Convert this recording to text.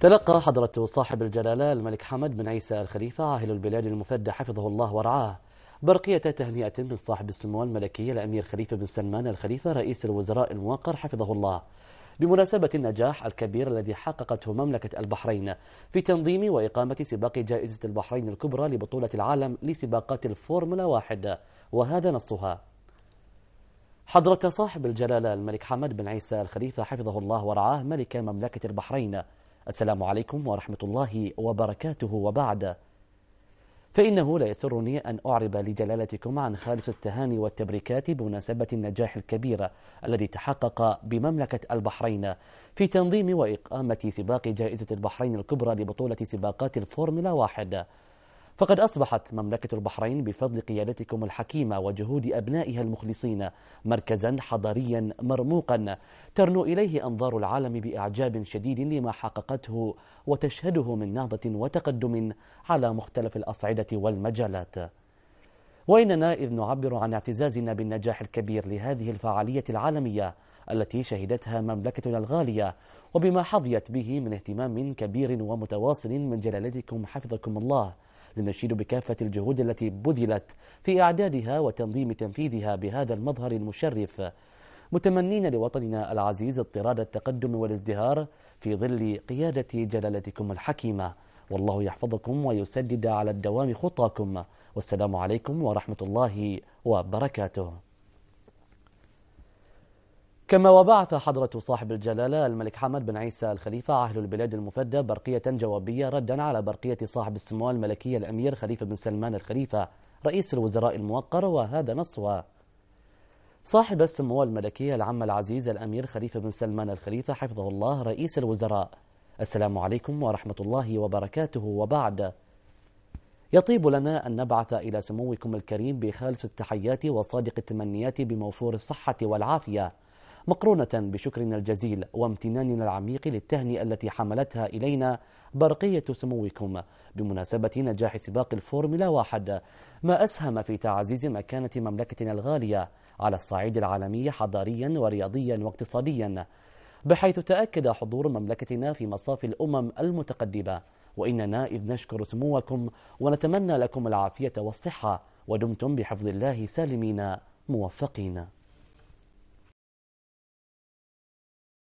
تلقى حضرة صاحب الجلالة الملك حمد بن عيسى الخليفة عاهل البلاد المفدى حفظه الله ورعاه برقية تهنئة من صاحب السمو الملكي الأمير خليفة بن سلمان الخليفة رئيس الوزراء الموقر حفظه الله بمناسبة النجاح الكبير الذي حققته مملكة البحرين في تنظيم وإقامة سباق جائزة البحرين الكبرى لبطولة العالم لسباقات الفورمولا واحد وهذا نصها حضرة صاحب الجلالة الملك حمد بن عيسى الخليفة حفظه الله ورعاه ملك مملكة البحرين السلام عليكم ورحمة الله وبركاته وبعد فإنه لا يسرني أن أعرب لجلالتكم عن خالص التهاني والتبريكات بمناسبة النجاح الكبير الذي تحقق بمملكة البحرين في تنظيم وإقامة سباق جائزة البحرين الكبرى لبطولة سباقات الفورمولا واحد فقد أصبحت مملكة البحرين بفضل قيادتكم الحكيمة وجهود أبنائها المخلصين مركزا حضاريا مرموقا ترنو إليه أنظار العالم بإعجاب شديد لما حققته وتشهده من نهضة وتقدم على مختلف الأصعدة والمجالات وإننا إذ نعبر عن اعتزازنا بالنجاح الكبير لهذه الفعالية العالمية التي شهدتها مملكتنا الغالية وبما حظيت به من اهتمام كبير ومتواصل من جلالتكم حفظكم الله لنشيد بكافة الجهود التي بذلت في إعدادها وتنظيم تنفيذها بهذا المظهر المشرف متمنين لوطننا العزيز اضطراد التقدم والازدهار في ظل قيادة جلالتكم الحكيمة والله يحفظكم ويسدد على الدوام خطاكم والسلام عليكم ورحمة الله وبركاته كما وبعث حضرة صاحب الجلالة الملك حمد بن عيسى الخليفة عهل البلاد المفدى برقية جوابية ردا على برقية صاحب السمو الملكية الأمير خليفة بن سلمان الخليفة رئيس الوزراء الموقر وهذا نصها صاحب السمو الملكية العم العزيز الأمير خليفة بن سلمان الخليفة حفظه الله رئيس الوزراء السلام عليكم ورحمة الله وبركاته وبعد يطيب لنا أن نبعث إلى سموكم الكريم بخالص التحيات وصادق التمنيات بموفور الصحة والعافية مقرونة بشكرنا الجزيل وامتناننا العميق للتهنئة التي حملتها إلينا برقية سموكم بمناسبة نجاح سباق الفورمولا واحد ما أسهم في تعزيز مكانة مملكتنا الغالية على الصعيد العالمي حضاريا ورياضيا واقتصاديا بحيث تأكد حضور مملكتنا في مصاف الأمم المتقدمة وإننا إذ نشكر سموكم ونتمنى لكم العافية والصحة ودمتم بحفظ الله سالمين موفقين